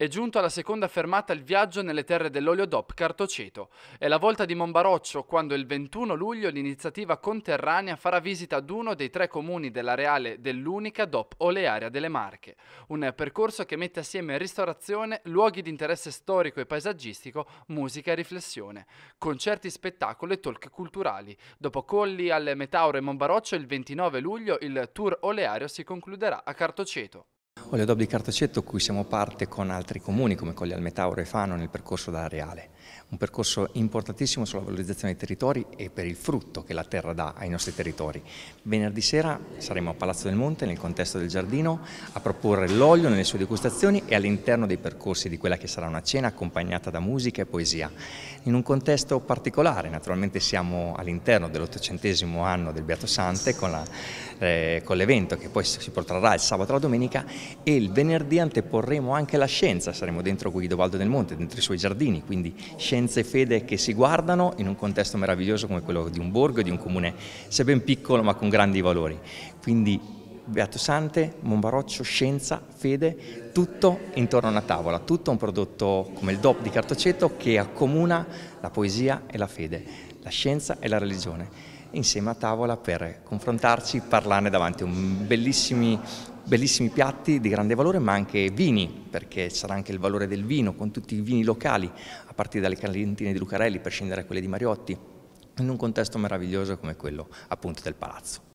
È giunto alla seconda fermata il viaggio nelle terre dell'olio DOP Cartoceto. È la volta di Monbaroccio quando il 21 luglio l'iniziativa conterranea farà visita ad uno dei tre comuni dell'areale dell'unica DOP olearia delle Marche. Un percorso che mette assieme ristorazione, luoghi di interesse storico e paesaggistico, musica e riflessione, concerti, spettacoli e talk culturali. Dopo Colli alle Metauro e Monbaroccio il 29 luglio il tour oleario si concluderà a Cartoceto o le Adobe di Cartacetto cui siamo parte con altri comuni come Colle Almetauro e Fano nel percorso da Areale. Un percorso importantissimo sulla valorizzazione dei territori e per il frutto che la terra dà ai nostri territori. Venerdì sera saremo a Palazzo del Monte nel contesto del giardino a proporre l'olio nelle sue degustazioni e all'interno dei percorsi di quella che sarà una cena accompagnata da musica e poesia. In un contesto particolare, naturalmente siamo all'interno dell'ottocentesimo anno del Beato Sante con eh, l'evento eh, che poi si porterà il sabato e la domenica e il venerdì anteporremo anche la scienza, saremo dentro Guido Valdo del Monte, dentro i suoi giardini, quindi scienza e fede che si guardano in un contesto meraviglioso come quello di un borgo e di un comune, se ben piccolo ma con grandi valori. Quindi Beato Sante, Monbaroccio, scienza, fede, tutto intorno a una tavola, tutto un prodotto come il DOP di Cartoceto che accomuna la poesia e la fede, la scienza e la religione insieme a tavola per confrontarci, parlarne davanti a bellissimi bellissimi piatti di grande valore ma anche vini, perché sarà anche il valore del vino con tutti i vini locali, a partire dalle calentine di Lucarelli per scendere a quelle di Mariotti, in un contesto meraviglioso come quello appunto del palazzo.